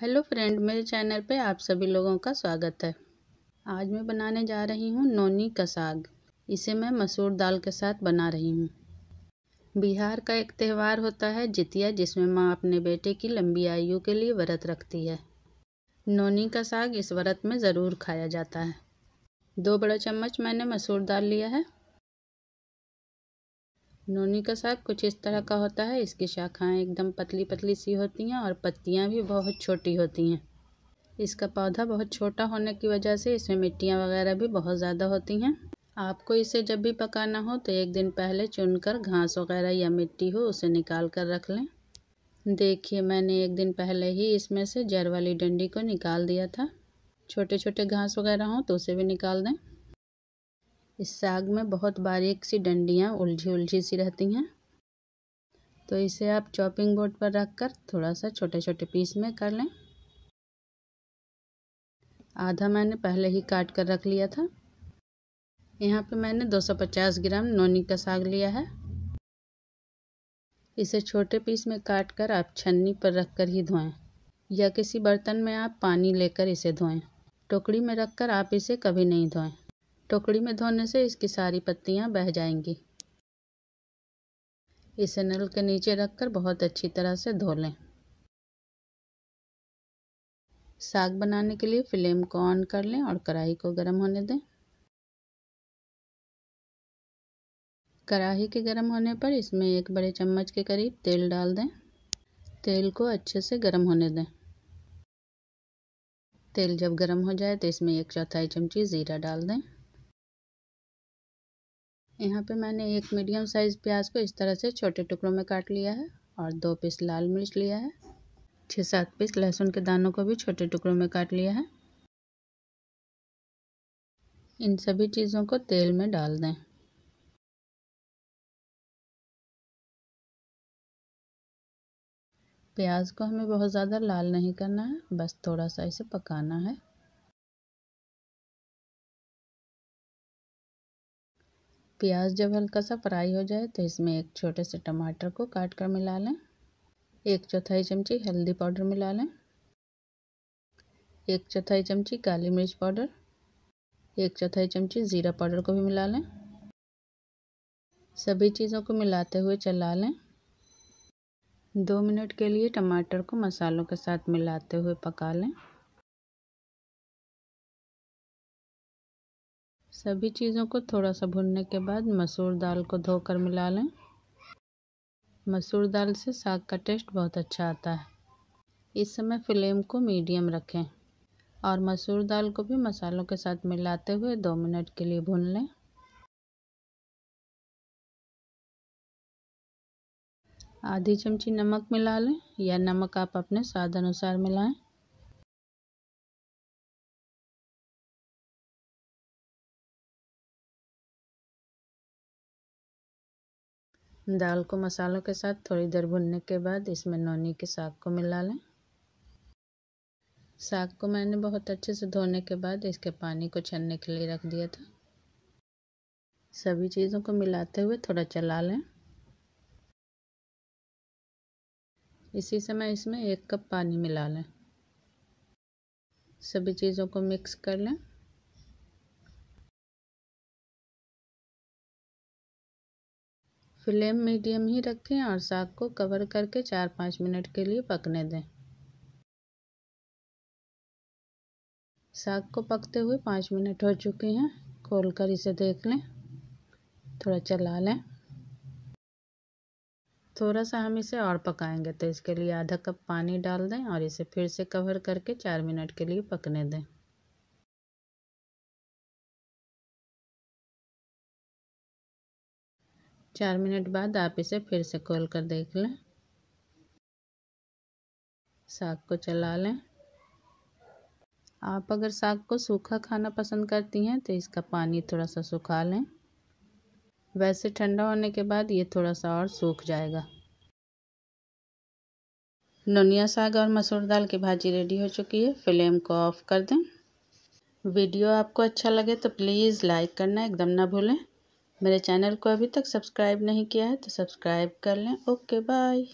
hello friend मेरे channel पे आप सभी लोगों का स्वागत है आज मैं बनाने जा रही हूँ नोनी का साग इसे मैं मसूर दाल के साथ बना रही हूँ बिहार का एक त्यौहार होता है जितिया जिसमें माँ अपने बेटे की लंबी आयु के लिए व्रत रखती है नोनी का साग इस व्रत में ज़रूर खाया जाता है दो बड़ा चम्मच मैंने मसूर दाल लिया है नोनी का साग कुछ इस तरह का होता है इसकी शाखाएं एकदम पतली पतली सी होती हैं और पत्तियां भी बहुत छोटी होती हैं इसका पौधा बहुत छोटा होने की वजह से इसमें मिट्टियाँ वगैरह भी बहुत ज़्यादा होती हैं आपको इसे जब भी पकाना हो तो एक दिन पहले चुनकर घास वगैरह या मिट्टी हो उसे निकाल कर रख लें देखिए मैंने एक दिन पहले ही इसमें से जड़ वाली डंडी को निकाल दिया था छोटे छोटे घास वगैरह हों तो उसे भी निकाल दें इस साग में बहुत बारीक सी डंडियाँ उलझी उलझी सी रहती हैं तो इसे आप चॉपिंग बोर्ड पर रख कर थोड़ा सा छोटे छोटे पीस में कर लें आधा मैंने पहले ही काट कर रख लिया था यहाँ पे मैंने 250 ग्राम नोनी का साग लिया है इसे छोटे पीस में काट कर आप छन्नी पर रख कर ही धोएं या किसी बर्तन में आप पानी लेकर इसे धोएं टोकरी में रखकर आप इसे कभी नहीं धोएं टोकरी में धोने से इसकी सारी पत्तियाँ बह जाएंगी इसे नल के नीचे रखकर बहुत अच्छी तरह से धो लें साग बनाने के लिए फ्लेम को ऑन कर लें और कढ़ाई को गर्म होने दें कढ़ाई के गर्म होने पर इसमें एक बड़े चम्मच के करीब तेल डाल दें तेल को अच्छे से गर्म होने दें तेल जब गर्म हो जाए तो इसमें एक चौथाई चमची ज़ीरा डाल दें यहाँ पे मैंने एक मीडियम साइज़ प्याज को इस तरह से छोटे टुकड़ों में काट लिया है और दो पीस लाल मिर्च लिया है छः सात पीस लहसुन के दानों को भी छोटे टुकड़ों में काट लिया है इन सभी चीज़ों को तेल में डाल दें प्याज को हमें बहुत ज़्यादा लाल नहीं करना है बस थोड़ा सा इसे पकाना है प्याज जब हल्का सा फ्राई हो जाए तो इसमें एक छोटे से टमाटर को काट कर मिला लें एक चौथाई चमची हल्दी पाउडर मिला लें एक चौथाई चमची काली मिर्च पाउडर एक चौथाई चमची ज़ीरा पाउडर को भी मिला लें सभी चीज़ों को मिलाते हुए चला लें दो मिनट के लिए टमाटर को मसालों के साथ मिलाते हुए पका लें सभी चीज़ों को थोड़ा सा भुनने के बाद मसूर दाल को धोकर मिला लें मसूर दाल से साग का टेस्ट बहुत अच्छा आता है इस समय फ्लेम को मीडियम रखें और मसूर दाल को भी मसालों के साथ मिलाते हुए दो मिनट के लिए भून लें आधी चमची नमक मिला लें या नमक आप अपने स्वाद अनुसार मिलाएं दाल को मसालों के साथ थोड़ी देर भुनने के बाद इसमें नौनी के साग को मिला लें साग को मैंने बहुत अच्छे से धोने के बाद इसके पानी को छनने के लिए रख दिया था सभी चीज़ों को मिलाते हुए थोड़ा चला लें इसी समय इसमें एक कप पानी मिला लें सभी चीज़ों को मिक्स कर लें फ्लेम मीडियम ही रखें और साग को कवर करके चार पाँच मिनट के लिए पकने दें साग को पकते हुए पाँच मिनट हो चुके हैं खोल कर इसे देख लें थोड़ा चला लें थोड़ा सा हम इसे और पकाएंगे तो इसके लिए आधा कप पानी डाल दें और इसे फिर से कवर करके चार मिनट के लिए पकने दें चार मिनट बाद आप इसे फिर से खोल कर देख लें साग को चला लें आप अगर साग को सूखा खाना पसंद करती हैं तो इसका पानी थोड़ा सा सुखा लें वैसे ठंडा होने के बाद ये थोड़ा सा और सूख जाएगा नोनिया साग और मसूर दाल की भाजी रेडी हो चुकी है फ्लेम को ऑफ कर दें वीडियो आपको अच्छा लगे तो प्लीज़ लाइक करना एकदम ना भूलें मेरे चैनल को अभी तक सब्सक्राइब नहीं किया है तो सब्सक्राइब कर लें ओके बाय